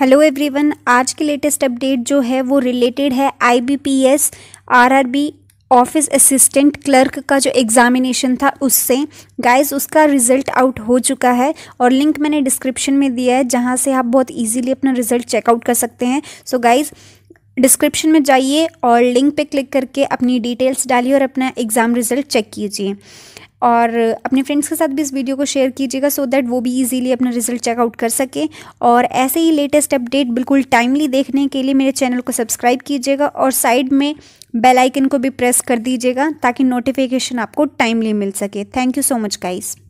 hello everyone आज की latest update जो है वो रिलेटेड है IBPS RRB office assistant clerk का जो एग्ज़ामिनेशन था उससे गाइस उसका रिज़ल्ट आउट हो चुका है और लिंक मैंने डिस्क्रिप्शन में दिया है जहाँ से आप बहुत इजीली अपना रिज़ल्ट चेकआउट कर सकते हैं सो so गाइज़ डिस्क्रिप्शन में जाइए और लिंक पे क्लिक करके अपनी डिटेल्स डालिए और अपना एग्ज़ाम रिज़ल्ट चेक कीजिए और अपने फ्रेंड्स के साथ भी इस वीडियो को शेयर कीजिएगा सो दैट वो भी इजीली अपना रिजल्ट चेकआउट कर सके और ऐसे ही लेटेस्ट अपडेट बिल्कुल टाइमली देखने के लिए मेरे चैनल को सब्सक्राइब कीजिएगा और साइड में बेल आइकन को भी प्रेस कर दीजिएगा ताकि नोटिफिकेशन आपको टाइमली मिल सके thank you so much guys